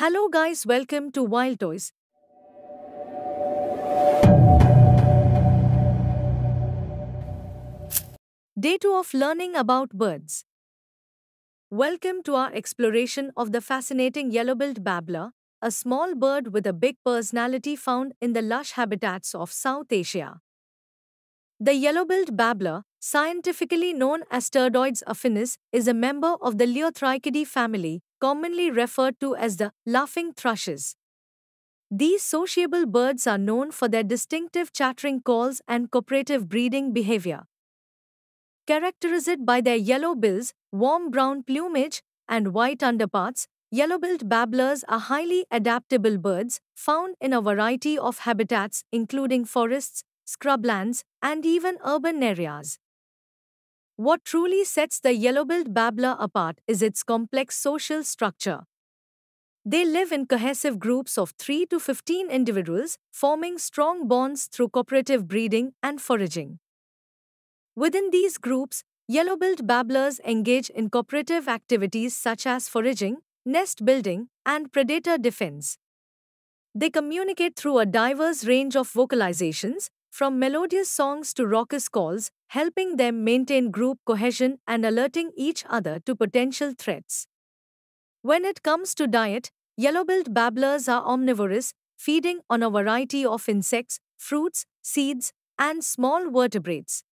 Hello guys, welcome to Wild Toys. Day 2 of learning about birds. Welcome to our exploration of the fascinating yellow-billed babbler, a small bird with a big personality found in the lush habitats of South Asia. The yellow-billed babbler, scientifically known as Turdoides affinis, is a member of the Leothrycidae family commonly referred to as the laughing thrushes. These sociable birds are known for their distinctive chattering calls and cooperative breeding behavior. Characterized by their yellow bills, warm brown plumage, and white underparts, yellow-billed babblers are highly adaptable birds found in a variety of habitats including forests, scrublands, and even urban areas. What truly sets the yellow-billed babbler apart is its complex social structure. They live in cohesive groups of 3 to 15 individuals, forming strong bonds through cooperative breeding and foraging. Within these groups, yellow-billed babblers engage in cooperative activities such as foraging, nest building, and predator defense. They communicate through a diverse range of vocalizations, from melodious songs to raucous calls, helping them maintain group cohesion and alerting each other to potential threats. When it comes to diet, yellow-billed babblers are omnivorous, feeding on a variety of insects, fruits, seeds, and small vertebrates.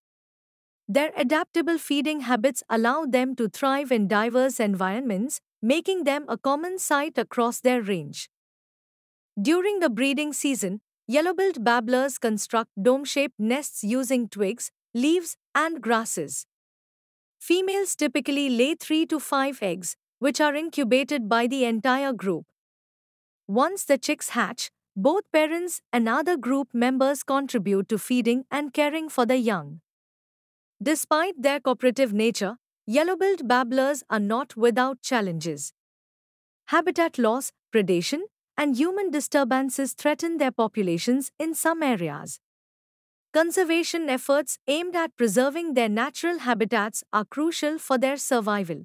Their adaptable feeding habits allow them to thrive in diverse environments, making them a common sight across their range. During the breeding season, Yellow-billed babblers construct dome-shaped nests using twigs, leaves, and grasses. Females typically lay three to five eggs, which are incubated by the entire group. Once the chicks hatch, both parents and other group members contribute to feeding and caring for the young. Despite their cooperative nature, yellow-billed babblers are not without challenges. Habitat loss, predation, and human disturbances threaten their populations in some areas. Conservation efforts aimed at preserving their natural habitats are crucial for their survival.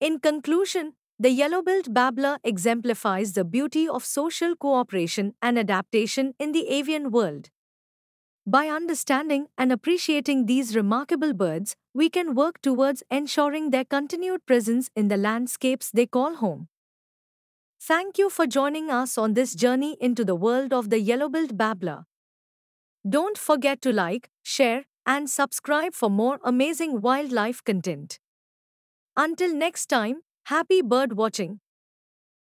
In conclusion, the yellow-billed babbler exemplifies the beauty of social cooperation and adaptation in the avian world. By understanding and appreciating these remarkable birds, we can work towards ensuring their continued presence in the landscapes they call home. Thank you for joining us on this journey into the world of the yellow-billed babbler. Don't forget to like, share, and subscribe for more amazing wildlife content. Until next time, happy bird watching.